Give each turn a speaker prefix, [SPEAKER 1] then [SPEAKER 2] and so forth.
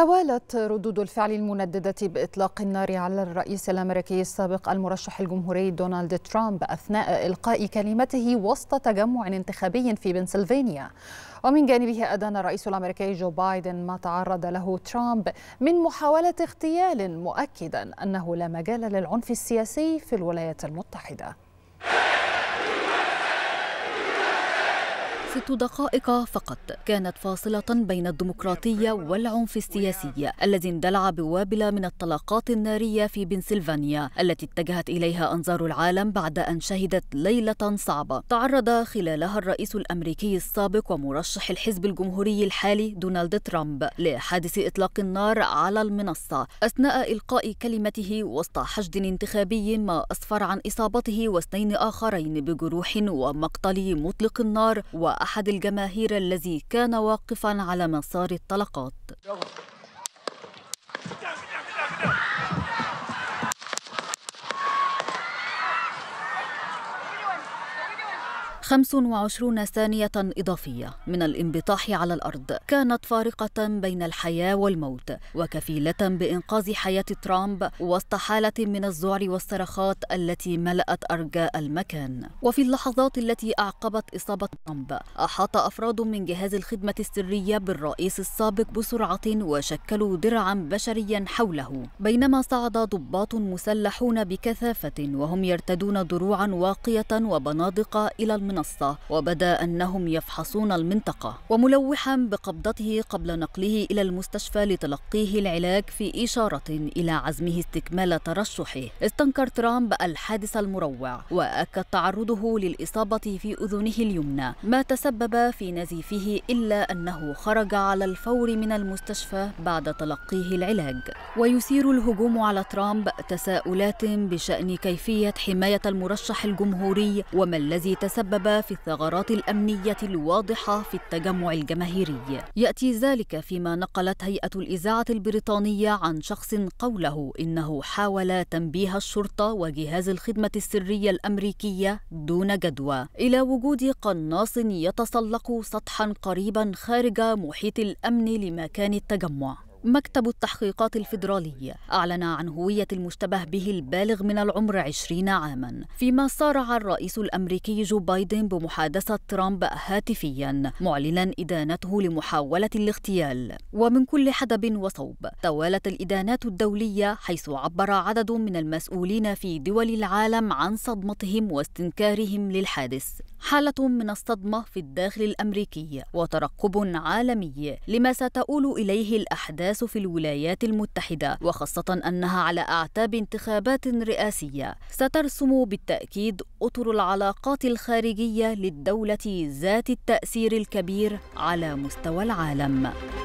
[SPEAKER 1] توالت ردود الفعل المنددة بإطلاق النار على الرئيس الأمريكي السابق المرشح الجمهوري دونالد ترامب أثناء إلقاء كلمته وسط تجمع انتخابي في بنسلفانيا ومن جانبه أدان الرئيس الأمريكي جو بايدن ما تعرض له ترامب من محاولة اغتيال مؤكدا أنه لا مجال للعنف السياسي في الولايات المتحدة
[SPEAKER 2] ست دقائق فقط كانت فاصلة بين الديمقراطية والعنف السياسي الذي اندلع بوابل من الطلقات النارية في بنسلفانيا التي اتجهت إليها أنظار العالم بعد أن شهدت ليلة صعبة تعرض خلالها الرئيس الأمريكي السابق ومرشح الحزب الجمهوري الحالي دونالد ترامب لحادث إطلاق النار على المنصة أثناء إلقاء كلمته وسط حشد انتخابي ما أسفر عن إصابته واثنين آخرين بجروح ومقتل مطلق النار و أحد الجماهير الذي كان واقفا على مسار الطلقات 25 ثانية إضافية من الانبطاح على الأرض كانت فارقة بين الحياة والموت وكفيلة بإنقاذ حياة ترامب وسط حالة من الذعر والصرخات التي ملأت أرجاء المكان وفي اللحظات التي أعقبت إصابة ترامب أحاط أفراد من جهاز الخدمة السرية بالرئيس السابق بسرعة وشكلوا درعا بشريا حوله بينما صعد ضباط مسلحون بكثافة وهم يرتدون دروعا واقية وبنادق إلى المنطقة المنصة وبدا أنهم يفحصون المنطقة وملوحا بقبضته قبل نقله إلى المستشفى لتلقيه العلاج في إشارة إلى عزمه استكمال ترشحه استنكر ترامب الحادث المروع وأكد تعرضه للإصابة في أذنه اليمنى ما تسبب في نزيفه إلا أنه خرج على الفور من المستشفى بعد تلقيه العلاج ويثير الهجوم على ترامب تساؤلات بشأن كيفية حماية المرشح الجمهوري وما الذي تسبب في الثغرات الأمنية الواضحة في التجمع الجماهيري يأتي ذلك فيما نقلت هيئة الإذاعة البريطانية عن شخص قوله إنه حاول تنبيه الشرطة وجهاز الخدمة السرية الأمريكية دون جدوى إلى وجود قناص يتسلق سطحا قريبا خارج محيط الأمن لمكان التجمع مكتب التحقيقات الفيدرالي أعلن عن هوية المشتبه به البالغ من العمر 20 عاما فيما صارع الرئيس الأمريكي جو بايدن بمحادثة ترامب هاتفيا معلنا إدانته لمحاولة الاغتيال ومن كل حدب وصوب توالت الإدانات الدولية حيث عبر عدد من المسؤولين في دول العالم عن صدمتهم واستنكارهم للحادث حالة من الصدمة في الداخل الأمريكي وترقب عالمي لما ستؤول إليه الأحداث الأحداث في الولايات المتحدة وخاصة أنها على أعتاب انتخابات رئاسية سترسم بالتأكيد أطر العلاقات الخارجية للدولة ذات التأثير الكبير على مستوى العالم